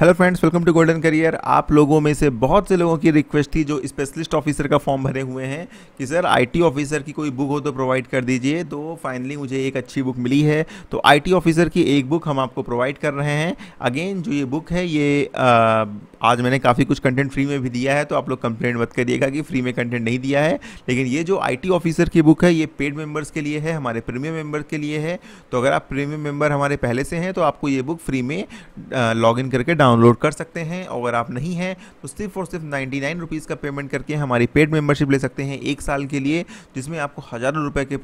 hello friends welcome to Golden Career आप लोगों में से बहुत से लोगों की रिक्वेस्ट थी जो स्पेशलिस्ट ऑफिसर का फॉर्म भरे हुए हैं कि सर आईटी ऑफिसर की कोई बुक हो तो प्रोवाइड कर दीजिए तो फाइनली मुझे एक अच्छी बुक मिली है तो आईटी ऑफिसर की एक बुक हम आपको प्रोवाइड कर रहे हैं अगेन जो ये बुक है ये आ, आज मैंने काफ़ी कुछ कंटेंट फ्री में भी दिया है तो आप लोग कंप्लेंट मत करिएगा कि फ्री में कंटेंट नहीं दिया है लेकिन ये जो आई ऑफिसर की बुक है ये पेड मेम्बर्स के लिए है हमारे प्रीमियम मेम्बर के लिए है तो अगर आप प्रीमियम मेम्बर हमारे पहले से हैं तो आपको ये बुक फ्री में लॉग करके डाउन डाउनलोड कर सकते हैं और अगर आप नहीं हैं तो सिर्फ और सिर्फ नाइन्टी नाइन रुपीज़ का पेमेंट करके हमारी पेड मेंबरशिप ले सकते हैं एक साल के लिए जिसमें आपको हज़ारों रुपए के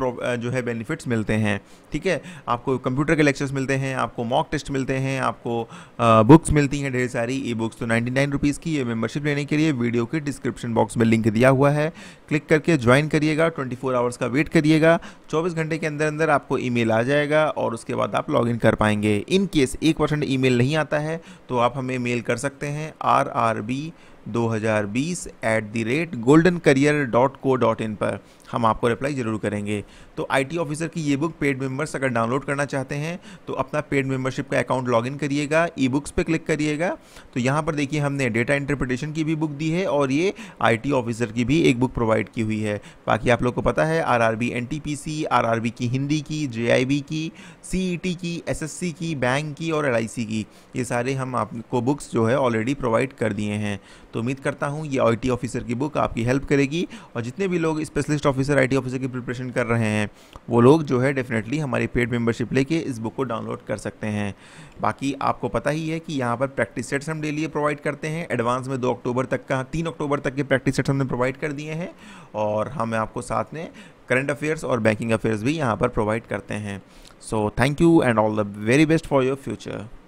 जो है बेनिफिट्स मिलते हैं ठीक है आपको कंप्यूटर के लेक्चर्स मिलते हैं आपको मॉक टेस्ट मिलते हैं आपको बुक्स मिलती हैं ढेर सारी ई बुक्स तो नाइन्टी नाइन रुपीज़ की ये मेम्बरशिप लेने के लिए वीडियो के डिस्क्रिप्शन बॉक्स में लिंक दिया हुआ है क्लिक करके ज्वाइन करिएगा ट्वेंटी फोर आवर्स का वेट करिएगा चौबीस घंटे के अंदर अंदर आपको ई आ जाएगा और उसके बाद आप लॉग कर पाएंगे इन केस एक परसेंट ई नहीं आता है तो आप आप हमें मेल कर सकते हैं आर आर बी दो at the rate Golden Career dot co dot in पर हम आपको रिप्लाई ज़रूर करेंगे तो आईटी ऑफिसर की ये बुक पेड मेंबर्स अगर डाउनलोड करना चाहते हैं तो अपना पेड मेंबरशिप का अकाउंट लॉगिन करिएगा ई बुक्स पर क्लिक करिएगा तो यहाँ पर देखिए हमने डेटा इंटरप्रिटेशन की भी बुक दी है और ये आईटी ऑफिसर की भी एक बुक प्रोवाइड की हुई है बाकी आप लोग को पता है R R B N T P C R R B की हिंदी की J A I I C E T की एस एस सी की बैंक की और एल आई सी की ये सारे हम आपको बुक्स जो है ऑलरेडी प्रोवाइड कर दिए हैं तो उम्मीद करता हूँ ये आई ऑफिसर की बुक आपकी हेल्प करेगी और जितने भी लोग स्पेशलिस्ट ऑफिसर आई ऑफिसर की प्रिपरेशन कर रहे हैं वो लोग जो है डेफिनेटली हमारी पेड मेम्बरशिप लेके इस बुक को डाउनलोड कर सकते हैं बाकी आपको पता ही है कि यहाँ पर प्रैक्टिस सेट्स हम डेली प्रोवाइड करते हैं एडवांस में दो अक्टूबर तक का तीन अक्टूबर तक के प्रैक्टिस सेट्स हमने प्रोवाइड कर दिए हैं और हम आपको साथ में करंट अफेयर्स और बैंकिंग अफेयर्स भी यहाँ पर प्रोवाइड करते हैं so thank you and all the very best for your future